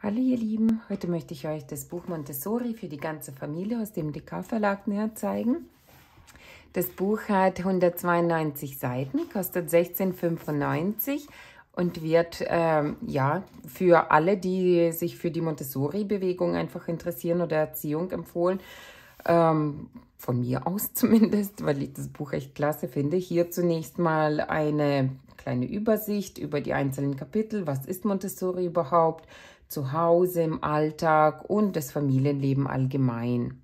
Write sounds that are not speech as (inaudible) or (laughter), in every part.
Hallo ihr Lieben, heute möchte ich euch das Buch Montessori für die ganze Familie aus dem DK Verlag näher zeigen. Das Buch hat 192 Seiten, kostet 16,95 und wird ähm, ja für alle, die sich für die Montessori-Bewegung einfach interessieren oder Erziehung empfohlen, ähm, von mir aus (laughs) zumindest, weil ich das Buch echt klasse finde. Hier zunächst mal eine kleine Übersicht über die einzelnen Kapitel. Was ist Montessori überhaupt? Zu Hause, im Alltag und das Familienleben allgemein.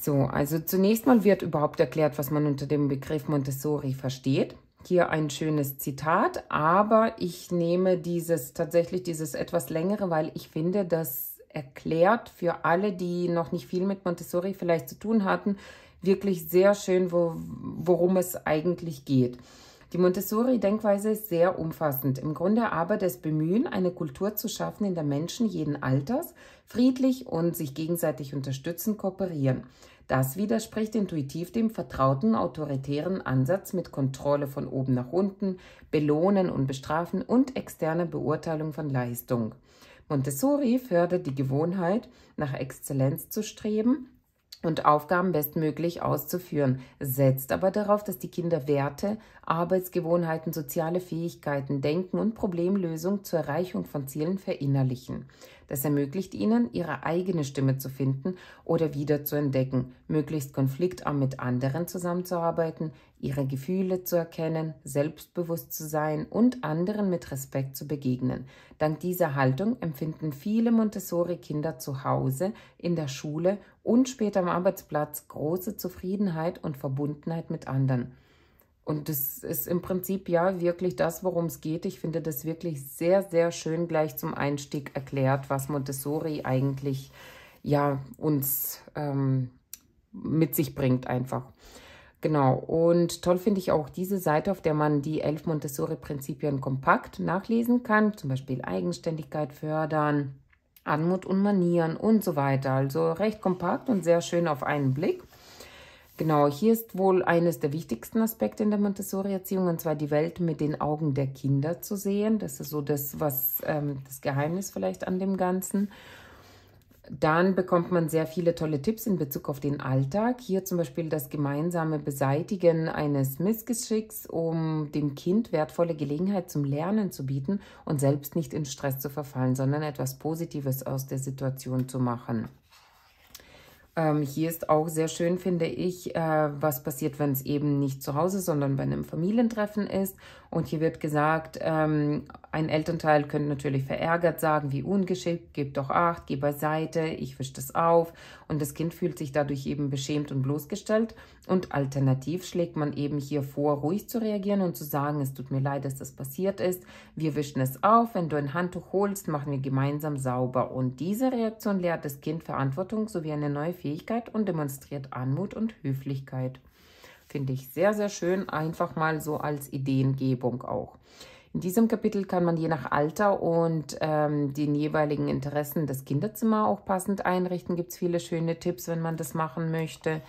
So, also zunächst mal wird überhaupt erklärt, was man unter dem Begriff Montessori versteht. Hier ein schönes Zitat, aber ich nehme dieses tatsächlich dieses etwas längere, weil ich finde, dass erklärt für alle, die noch nicht viel mit Montessori vielleicht zu tun hatten. Wirklich sehr schön, wo, worum es eigentlich geht. Die Montessori-Denkweise ist sehr umfassend. Im Grunde aber das Bemühen, eine Kultur zu schaffen, in der Menschen jeden Alters friedlich und sich gegenseitig unterstützen, kooperieren. Das widerspricht intuitiv dem vertrauten autoritären Ansatz mit Kontrolle von oben nach unten, Belohnen und Bestrafen und externer Beurteilung von Leistung. Montessori fördert die Gewohnheit, nach Exzellenz zu streben und Aufgaben bestmöglich auszuführen, setzt aber darauf, dass die Kinder Werte, Arbeitsgewohnheiten, soziale Fähigkeiten, Denken und Problemlösung zur Erreichung von Zielen verinnerlichen. Das ermöglicht ihnen, ihre eigene Stimme zu finden oder wieder zu entdecken, möglichst konfliktarm mit anderen zusammenzuarbeiten, ihre Gefühle zu erkennen, selbstbewusst zu sein und anderen mit Respekt zu begegnen. Dank dieser Haltung empfinden viele Montessori-Kinder zu Hause, in der Schule und später am Arbeitsplatz große Zufriedenheit und Verbundenheit mit anderen. Und das ist im Prinzip ja wirklich das, worum es geht. Ich finde das wirklich sehr, sehr schön gleich zum Einstieg erklärt, was Montessori eigentlich ja uns ähm, mit sich bringt einfach. Genau, und toll finde ich auch diese Seite, auf der man die elf Montessori-Prinzipien kompakt nachlesen kann, zum Beispiel Eigenständigkeit fördern, Anmut und Manieren und so weiter. Also recht kompakt und sehr schön auf einen Blick. Genau, hier ist wohl eines der wichtigsten Aspekte in der Montessori-Erziehung, und zwar die Welt mit den Augen der Kinder zu sehen. Das ist so das, was ähm, das Geheimnis vielleicht an dem Ganzen. Dann bekommt man sehr viele tolle Tipps in Bezug auf den Alltag. Hier zum Beispiel das gemeinsame Beseitigen eines Missgeschicks, um dem Kind wertvolle Gelegenheit zum Lernen zu bieten und selbst nicht in Stress zu verfallen, sondern etwas Positives aus der Situation zu machen. Ähm, hier ist auch sehr schön, finde ich, äh, was passiert, wenn es eben nicht zu Hause, sondern bei einem Familientreffen ist und hier wird gesagt, ähm, ein Elternteil könnte natürlich verärgert sagen, wie ungeschickt, gib doch acht, geh beiseite, ich wisch das auf. Und das Kind fühlt sich dadurch eben beschämt und bloßgestellt. Und alternativ schlägt man eben hier vor, ruhig zu reagieren und zu sagen, es tut mir leid, dass das passiert ist. Wir wischen es auf, wenn du ein Handtuch holst, machen wir gemeinsam sauber. Und diese Reaktion lehrt das Kind Verantwortung sowie eine neue Fähigkeit und demonstriert Anmut und Höflichkeit. Finde ich sehr, sehr schön, einfach mal so als Ideengebung auch. In diesem Kapitel kann man je nach Alter und ähm, den jeweiligen Interessen das Kinderzimmer auch passend einrichten. Gibt es viele schöne Tipps, wenn man das machen möchte.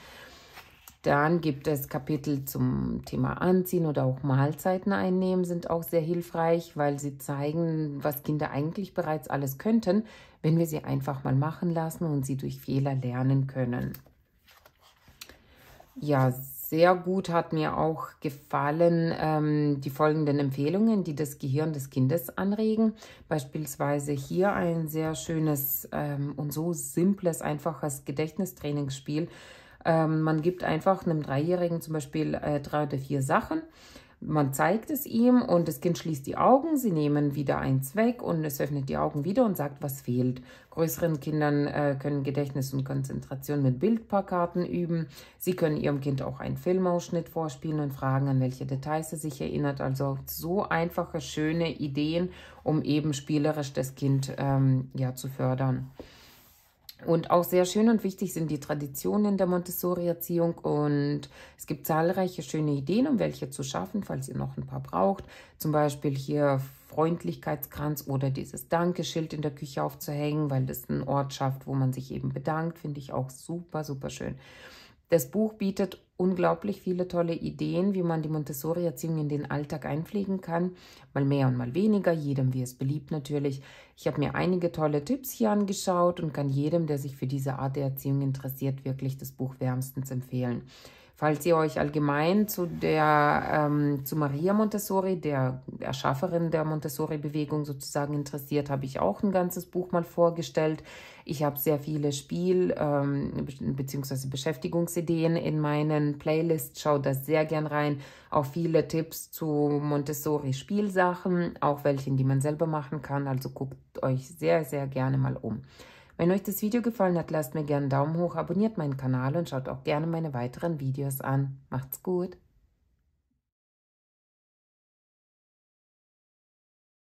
Dann gibt es Kapitel zum Thema Anziehen oder auch Mahlzeiten einnehmen, sind auch sehr hilfreich, weil sie zeigen, was Kinder eigentlich bereits alles könnten, wenn wir sie einfach mal machen lassen und sie durch Fehler lernen können. Ja, sehr gut hat mir auch gefallen ähm, die folgenden Empfehlungen, die das Gehirn des Kindes anregen. Beispielsweise hier ein sehr schönes ähm, und so simples, einfaches Gedächtnistrainingsspiel. Ähm, man gibt einfach einem Dreijährigen zum Beispiel äh, drei oder vier Sachen man zeigt es ihm und das Kind schließt die Augen, sie nehmen wieder eins weg und es öffnet die Augen wieder und sagt, was fehlt. Größeren Kindern äh, können Gedächtnis und Konzentration mit Bildplakaten üben. Sie können ihrem Kind auch einen Filmausschnitt vorspielen und fragen, an welche Details er sich erinnert. Also so einfache, schöne Ideen, um eben spielerisch das Kind ähm, ja, zu fördern. Und auch sehr schön und wichtig sind die Traditionen der Montessori-Erziehung und es gibt zahlreiche schöne Ideen, um welche zu schaffen, falls ihr noch ein paar braucht. Zum Beispiel hier Freundlichkeitskranz oder dieses Dankeschild in der Küche aufzuhängen, weil das einen Ort schafft, wo man sich eben bedankt, finde ich auch super, super schön. Das Buch bietet unglaublich viele tolle Ideen, wie man die Montessori-Erziehung in den Alltag einpflegen kann. Mal mehr und mal weniger, jedem wie es beliebt natürlich. Ich habe mir einige tolle Tipps hier angeschaut und kann jedem, der sich für diese Art der Erziehung interessiert, wirklich das Buch wärmstens empfehlen. Falls ihr euch allgemein zu der, ähm, zu Maria Montessori, der Erschafferin der Montessori-Bewegung sozusagen interessiert, habe ich auch ein ganzes Buch mal vorgestellt. Ich habe sehr viele Spiel- ähm, bzw. Beschäftigungsideen in meinen Playlists. Schaut da sehr gern rein. Auch viele Tipps zu Montessori-Spielsachen, auch welchen, die man selber machen kann. Also guckt euch sehr, sehr gerne mal um. Wenn euch das Video gefallen hat, lasst mir gerne einen Daumen hoch, abonniert meinen Kanal und schaut auch gerne meine weiteren Videos an. Macht's gut!